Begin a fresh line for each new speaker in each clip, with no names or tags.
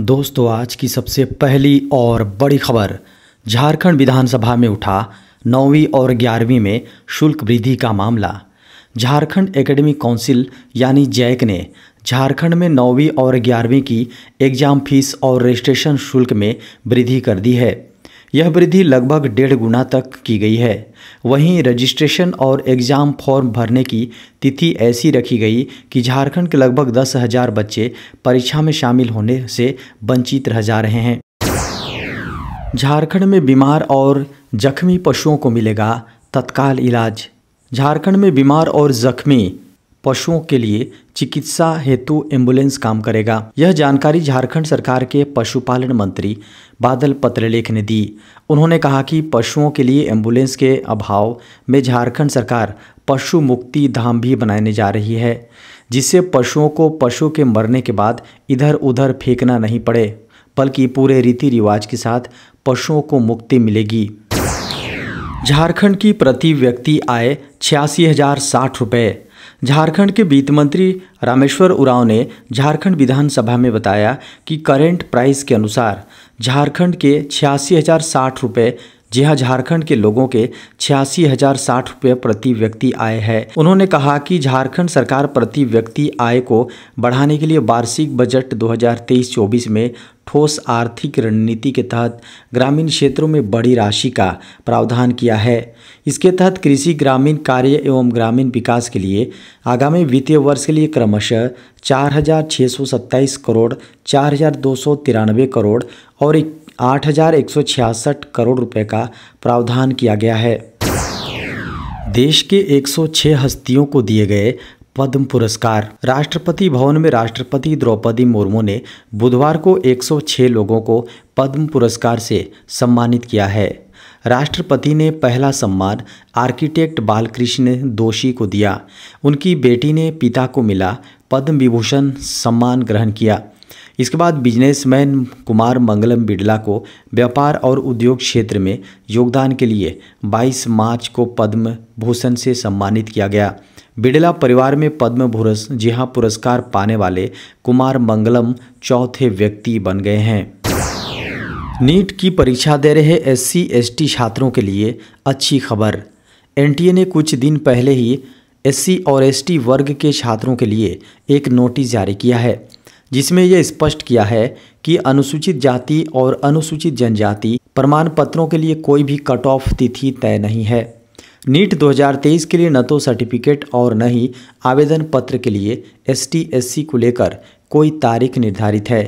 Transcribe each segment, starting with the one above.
दोस्तों आज की सबसे पहली और बड़ी खबर झारखंड विधानसभा में उठा नौवीं और ग्यारहवीं में शुल्क वृद्धि का मामला झारखंड एकेडमिक काउंसिल यानी जैक ने झारखंड में नौवीं और ग्यारहवीं की एग्ज़ाम फीस और रजिस्ट्रेशन शुल्क में वृद्धि कर दी है यह वृद्धि लगभग डेढ़ गुना तक की गई है वहीं रजिस्ट्रेशन और एग्ज़ाम फॉर्म भरने की तिथि ऐसी रखी गई कि झारखंड के लगभग दस हज़ार बच्चे परीक्षा में शामिल होने से वंचित रह जा रहे हैं झारखंड में बीमार और जख्मी पशुओं को मिलेगा तत्काल इलाज झारखंड में बीमार और जख्मी पशुओं के लिए चिकित्सा हेतु एम्बुलेंस काम करेगा यह जानकारी झारखंड सरकार के पशुपालन मंत्री बादल पत्रलेख ने दी उन्होंने कहा कि पशुओं के लिए एम्बुलेंस के अभाव में झारखंड सरकार पशु मुक्ति धाम भी बनाने जा रही है जिससे पशुओं को पशु के मरने के बाद इधर उधर फेंकना नहीं पड़े बल्कि पूरे रीति रिवाज के साथ पशुओं को मुक्ति मिलेगी झारखंड की प्रति व्यक्ति आय छियासी हज़ार साठ रुपये झारखंड के वित्त मंत्री रामेश्वर उरांव ने झारखंड विधानसभा में बताया कि करेंट प्राइस के अनुसार झारखंड के छियासी हज़ार साठ रुपये जी हाँ झारखंड के लोगों के छियासी हजार साठ रुपये प्रति व्यक्ति आय है उन्होंने कहा कि झारखंड सरकार प्रति व्यक्ति आय को बढ़ाने के लिए वार्षिक बजट 2023-24 में ठोस आर्थिक रणनीति के तहत ग्रामीण क्षेत्रों में बड़ी राशि का प्रावधान किया है इसके तहत कृषि ग्रामीण कार्य एवं ग्रामीण विकास के लिए आगामी वित्तीय वर्ष के लिए क्रमशः चार हजार छः सौ सत्ताईस करोड़ चार हजार दो सौ करोड़ और आठ करोड़ रुपए का प्रावधान किया गया है देश के 106 हस्तियों को दिए गए पद्म पुरस्कार राष्ट्रपति भवन में राष्ट्रपति द्रौपदी मुर्मू ने बुधवार को 106 लोगों को पद्म पुरस्कार से सम्मानित किया है राष्ट्रपति ने पहला सम्मान आर्किटेक्ट बालकृष्ण दोषी को दिया उनकी बेटी ने पिता को मिला पद्म विभूषण सम्मान ग्रहण किया इसके बाद बिजनेसमैन कुमार मंगलम बिड़ला को व्यापार और उद्योग क्षेत्र में योगदान के लिए 22 मार्च को पद्म भूषण से सम्मानित किया गया बिड़ला परिवार में पद्म भूरस जी हाँ पुरस्कार पाने वाले कुमार मंगलम चौथे व्यक्ति बन गए हैं नीट की परीक्षा दे रहे एस टी छात्रों के लिए अच्छी खबर ए ने कुछ दिन पहले ही एससी और एसटी वर्ग के छात्रों के लिए एक नोटिस जारी किया है जिसमें यह स्पष्ट किया है कि अनुसूचित जाति और अनुसूचित जनजाति प्रमाण पत्रों के लिए कोई भी कट ऑफ तिथि तय नहीं है नीट 2023 के लिए न तो सर्टिफिकेट और न ही आवेदन पत्र के लिए एस एससी को लेकर कोई तारीख निर्धारित है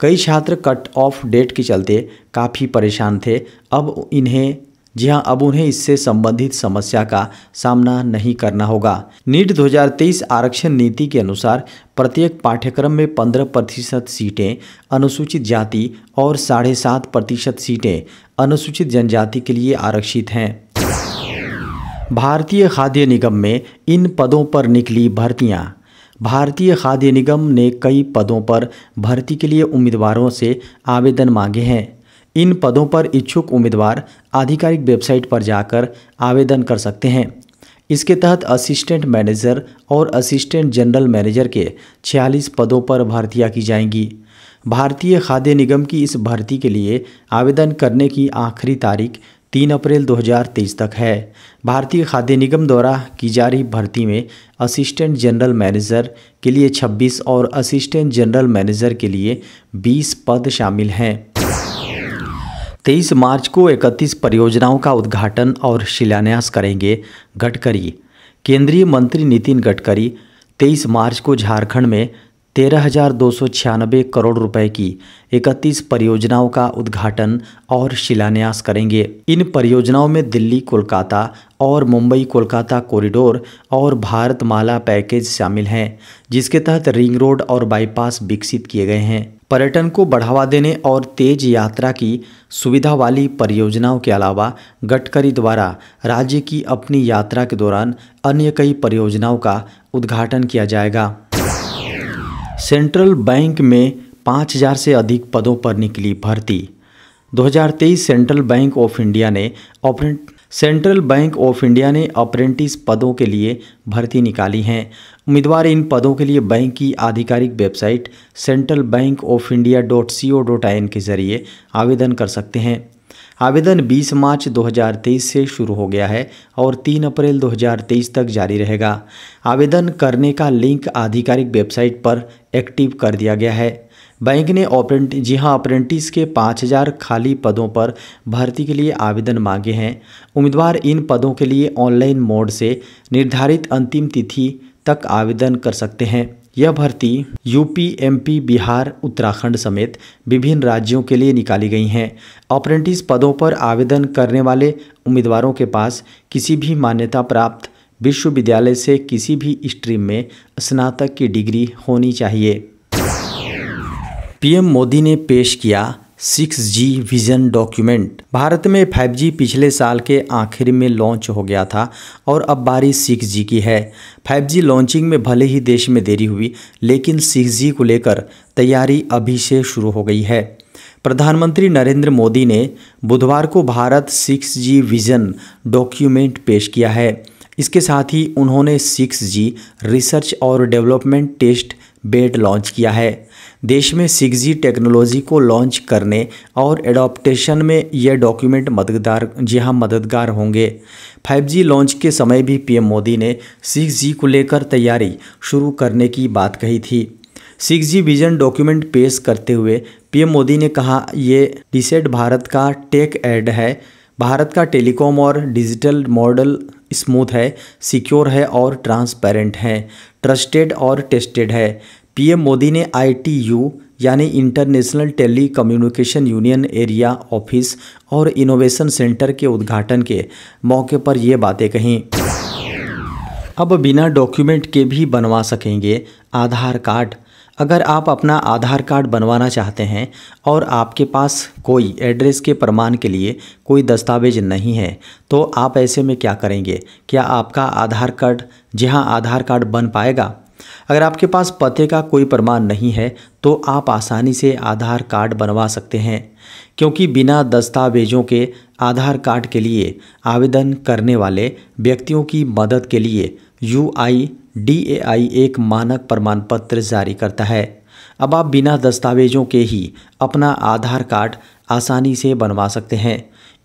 कई छात्र कट ऑफ डेट के चलते काफ़ी परेशान थे अब इन्हें जी हां अब उन्हें इससे संबंधित समस्या का सामना नहीं करना होगा नीट 2023 आरक्षण नीति के अनुसार प्रत्येक पाठ्यक्रम में 15 प्रतिशत सीटें अनुसूचित जाति और साढ़े सात प्रतिशत सीटें अनुसूचित जनजाति के लिए आरक्षित हैं भारतीय खाद्य निगम में इन पदों पर निकली भर्तियां भारतीय खाद्य निगम ने कई पदों पर भर्ती के लिए उम्मीदवारों से आवेदन मांगे हैं इन पदों पर इच्छुक उम्मीदवार आधिकारिक वेबसाइट पर जाकर आवेदन कर सकते हैं इसके तहत असिस्टेंट मैनेजर और असिस्टेंट जनरल मैनेजर के 46 पदों पर भर्तियां की जाएंगी भारतीय खाद्य निगम की इस भर्ती के लिए आवेदन करने की आखिरी तारीख तीन अप्रैल 2023 तक है भारतीय खाद्य निगम द्वारा की जा रही भर्ती में असिस्टेंट जनरल मैनेजर के लिए 26 और असिस्टेंट जनरल मैनेजर के लिए 20 पद शामिल हैं तेईस मार्च को इकतीस परियोजनाओं का उद्घाटन और शिलान्यास करेंगे गडकरी केंद्रीय मंत्री नितिन गडकरी तेईस मार्च को झारखंड में तेरह हजार दो सौ छियानबे करोड़ रुपए की इकतीस परियोजनाओं का उद्घाटन और शिलान्यास करेंगे इन परियोजनाओं में दिल्ली कोलकाता और मुंबई कोलकाता कॉरिडोर और भारतमाला पैकेज शामिल हैं जिसके तहत रिंग रोड और बाईपास विकसित किए गए हैं पर्यटन को बढ़ावा देने और तेज यात्रा की सुविधा वाली परियोजनाओं के अलावा गडकरी द्वारा राज्य की अपनी यात्रा के दौरान अन्य कई परियोजनाओं का उद्घाटन किया जाएगा सेंट्रल बैंक में 5000 से अधिक पदों पर निकली भर्ती 2023 सेंट्रल बैंक ऑफ इंडिया ने operate central bank of India ने अप्रेंटिस पदों के लिए भर्ती निकाली हैं उम्मीदवार इन पदों के लिए बैंक की आधिकारिक website central bank of India dot C O dot I N के जरिए आवेदन कर सकते हैं आवेदन 20 मार्च 2023 से शुरू हो गया है और 3 अप्रैल 2023 तक जारी रहेगा आवेदन करने का लिंक आधिकारिक वेबसाइट पर एक्टिव कर दिया गया है बैंक ने ऑपरेंट जी हाँ अप्रेंटिस के 5000 खाली पदों पर भर्ती के लिए आवेदन मांगे हैं उम्मीदवार इन पदों के लिए ऑनलाइन मोड से निर्धारित अंतिम तिथि तक आवेदन कर सकते हैं यह भर्ती यूपी एमपी बिहार उत्तराखंड समेत विभिन्न राज्यों के लिए निकाली गई हैं अप्रेंटिस पदों पर आवेदन करने वाले उम्मीदवारों के पास किसी भी मान्यता प्राप्त विश्वविद्यालय से किसी भी स्ट्रीम में स्नातक की डिग्री होनी चाहिए पीएम मोदी ने पेश किया six G vision document Bharat में 5G पिछले साल के आखिर में लॉन्च हो गया था और अब बारी 6G की है 5G लॉन्चिंग में भले ही देश में देरी हुई लेकिन 6G को लेकर तैयारी अभी से शुरू हो गई है प्रधानमंत्री नरेंद्र मोदी ने बुधवार को भारत 6G विज़न डॉक्यूमेंट पेश किया है इसके साथ ही उन्होंने 6G रिसर्च और डेवलपमेंट टेस्ट बेड लॉन्च किया है देश में सिक्स टेक्नोलॉजी को लॉन्च करने और एडॉप्टेशन में यह डॉक्यूमेंट मददगार जी हाँ मददगार होंगे 5G लॉन्च के समय भी पीएम मोदी ने जी को लेकर तैयारी शुरू करने की बात कही थी जी विजन डॉक्यूमेंट पेश करते हुए पीएम मोदी ने कहा ये डिसेट भारत का टेक एड है भारत का टेलीकॉम और डिजिटल मॉडल स्मूथ है सिक्योर है और ट्रांसपेरेंट है ट्रस्टेड और टेस्टेड है पीएम मोदी ने आईटीयू यानी international telecommunication union area office और इनोवेशन सेंटर के उद्घाटन के मौके पर ये बातें कहीं अब बिना डॉक्यूमेंट के भी बनवा सकेंगे आधार कार्ड अगर आप अपना आधार कार्ड बनवाना चाहते हैं और आपके पास कोई एड्रेस के प्रमाण के लिए कोई दस्तावेज नहीं है तो आप ऐसे में क्या करेंगे क्या आपका आधार कार्ड जहां आधार कार्ड बन पाएगा अगर आपके पास पते का कोई प्रमाण नहीं है तो आप आसानी से आधार कार्ड बनवा सकते हैं क्योंकि बिना दस्तावेजों के आधार कार्ड के लिए आवेदन करने वाले व्यक्तियों की मदद के लिए यू आई डी ए आई एक मानक प्रमाण पत्र जारी करता है अब आप बिना दस्तावेजों के ही अपना आधार कार्ड आसानी से बनवा सकते हैं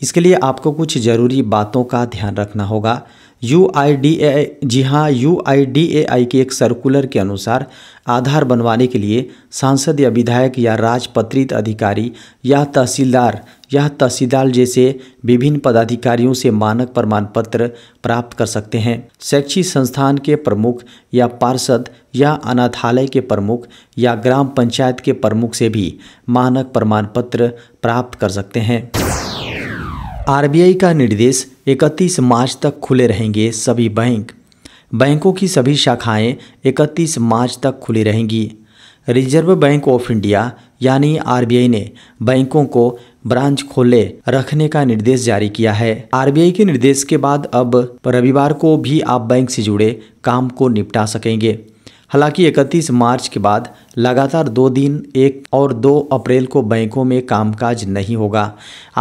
इसके लिए आपको कुछ ज़रूरी बातों का ध्यान रखना होगा यू आई डी ए जी हाँ यू आई डी ए आई के एक सर्कुलर के अनुसार आधार बनवाने के लिए सांसद या विधायक या राजपत्रित अधिकारी या तहसीलदार या तहसीलदार जैसे विभिन्न पदाधिकारियों से मानक प्रमाण पत्र प्राप्त कर सकते हैं शैक्षिक संस्थान के प्रमुख या पार्षद या अनाथालय के प्रमुख या ग्राम पंचायत के प्रमुख से भी मानक प्रमाण पत्र प्राप्त कर सकते हैं आरबीआई का निर्देश इकतीस मार्च तक खुले रहेंगे सभी बैंक बैंकों की सभी शाखाएं 31 मार्च तक खुली रहेंगी रिजर्व बैंक ऑफ इंडिया यानी आरबीआई ने बैंकों को ब्रांच खोले रखने का निर्देश जारी किया है आरबीआई के निर्देश के बाद अब रविवार को भी आप बैंक से जुड़े काम को निपटा सकेंगे हालांकि 31 मार्च के बाद लगातार दो दिन एक और दो अप्रैल को बैंकों में कामकाज नहीं होगा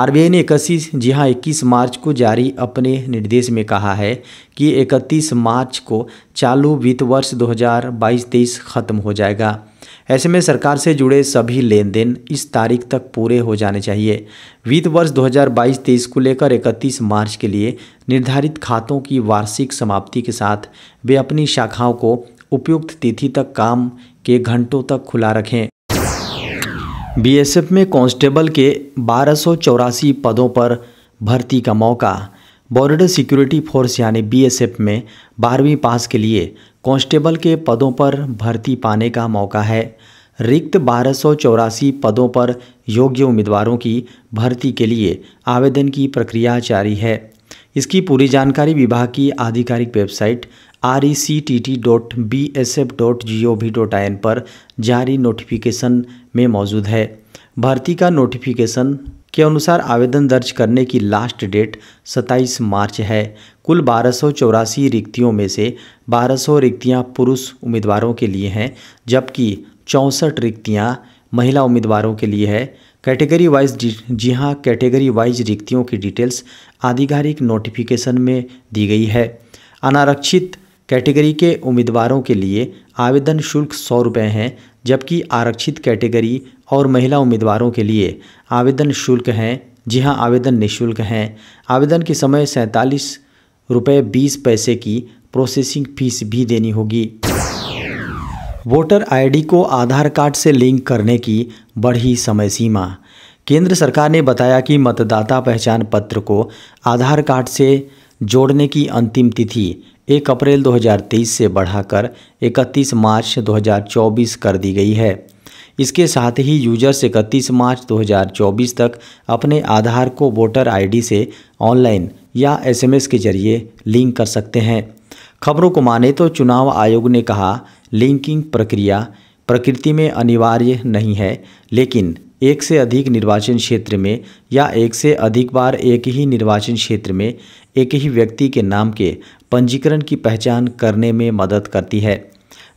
आरबीआई ने इक्कीस जी हाँ इक्कीस मार्च को जारी अपने निर्देश में कहा है कि 31 मार्च को चालू वित्त वर्ष 2022-23 खत्म हो जाएगा ऐसे में सरकार से जुड़े सभी लेन देन इस तारीख तक पूरे हो जाने चाहिए वित्त वर्ष 2022-23 को लेकर 31 मार्च के लिए निर्धारित खातों की वार्षिक समाप्ति के साथ वे अपनी शाखाओं को उपयुक्त तिथि तक काम के घंटों तक खुला रखें बीएसएफ में कांस्टेबल के बारह पदों पर भर्ती का मौका बॉर्डर सिक्योरिटी फोर्स यानी बीएसएफ में बारहवीं पास के लिए कांस्टेबल के पदों पर भर्ती पाने का मौका है रिक्त बारह पदों पर योग्य उम्मीदवारों की भर्ती के लिए आवेदन की प्रक्रिया जारी है इसकी पूरी जानकारी विभाग की आधिकारिक website R E C T T dot B S F dot G O V dot I N पर जारी नोटिफिकेशन में मौजूद है भर्ती का नोटिफिकेशन के अनुसार आवेदन दर्ज करने की लास्ट डेट 27 मार्च है कुल बारह सौ चौरासी रिक्तियों में से 1200 रिक्तियां पुरुष उम्मीदवारों के लिए हैं जबकि चौंसठ रिक्तियां महिला उम्मीदवारों के लिए है कैटेगरी वाइज जी हाँ कैटेगरी वाइज रिक्तियों की डिटेल्स आधिकारिक नोटिफिकेशन में दी गई है अनारक्षित कैटेगरी के उम्मीदवारों के लिए आवेदन शुल्क सौ रुपये हैं जबकि आरक्षित कैटेगरी और महिला उम्मीदवारों के लिए आवेदन शुल्क हैं जी हाँ आवेदन निःशुल्क हैं आवेदन के समय सैंतालीस रुपये बीस पैसे की प्रोसेसिंग फीस भी देनी होगी वोटर आईडी को आधार कार्ड से लिंक करने की बढ़ी समय सीमा केंद्र सरकार ने बताया कि मतदाता पहचान पत्र को आधार कार्ड से जोड़ने की अंतिम तिथि एक अप्रैल 2023 से बढ़ाकर 31 मार्च 2024 कर दी गई है इसके साथ ही यूजर्स इकतीस मार्च 2024 तक अपने आधार को वोटर आईडी से ऑनलाइन या एसएमएस के जरिए लिंक कर सकते हैं खबरों को माने तो चुनाव आयोग ने कहा लिंकिंग प्रक्रिया प्रकृति में अनिवार्य नहीं है लेकिन एक से अधिक निर्वाचन क्षेत्र में या एक से अधिक बार एक ही निर्वाचन क्षेत्र में एक ही व्यक्ति के नाम के पंजीकरण की पहचान करने में मदद करती है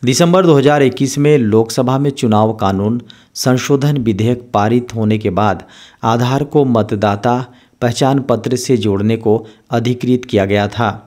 दिसंबर 2021 में लोकसभा में चुनाव कानून संशोधन विधेयक पारित होने के बाद आधार को मतदाता पहचान पत्र से जोड़ने को अधिकृत किया गया था